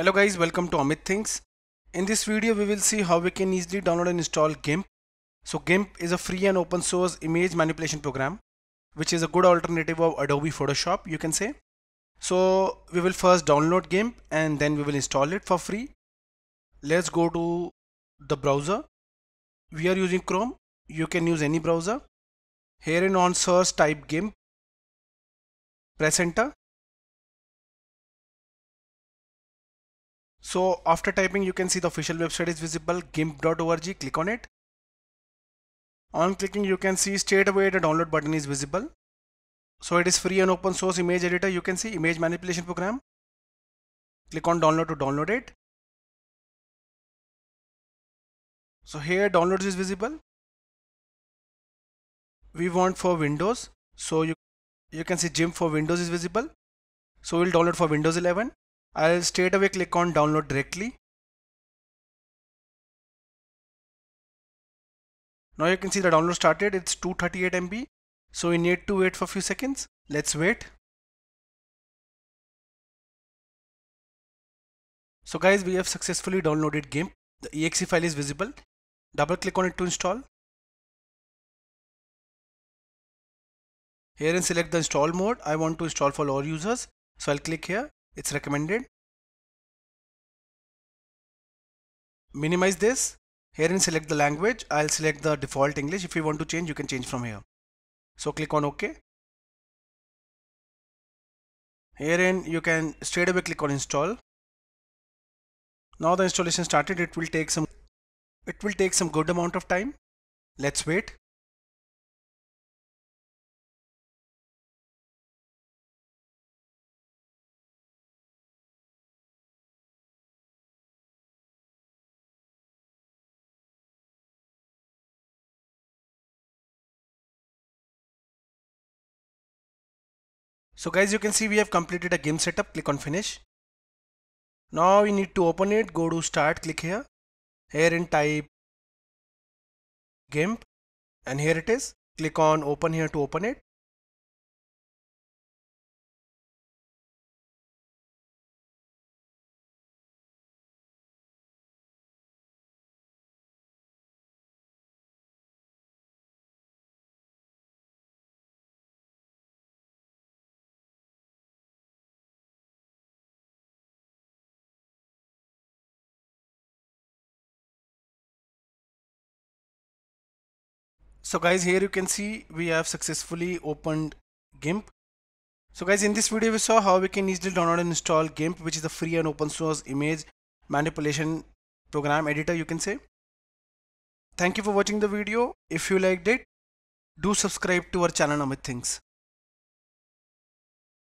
Hello guys, welcome to Amit Things. In this video we will see how we can easily download and install GIMP. So GIMP is a free and open source image manipulation program which is a good alternative of Adobe Photoshop you can say. So we will first download GIMP and then we will install it for free. Let's go to the browser. We are using Chrome. You can use any browser. Here in on search type GIMP. Press enter So after typing, you can see the official website is visible, gimp.org, click on it. On clicking, you can see straight away the download button is visible. So it is free and open source image editor. You can see image manipulation program. Click on download to download it. So here downloads is visible. We want for Windows. So you, you can see GIMP for Windows is visible. So we'll download for Windows 11. I'll straight away click on download directly. Now you can see the download started. It's 238 MB. So we need to wait for a few seconds. Let's wait. So guys, we have successfully downloaded GIMP. The exe file is visible. Double click on it to install. Here and select the install mode. I want to install for all users. So I'll click here it's recommended minimize this Here, and select the language I'll select the default English if you want to change you can change from here so click on OK herein you can straight away click on install now the installation started it will take some it will take some good amount of time let's wait So guys, you can see we have completed a game setup. Click on finish. Now we need to open it. Go to start. Click here. Here in type GIMP and here it is. Click on open here to open it. So guys here you can see we have successfully opened GIMP. So guys in this video we saw how we can easily download and install GIMP which is a free and open source image manipulation program editor you can say. Thank you for watching the video. If you liked it, do subscribe to our channel Amit Things.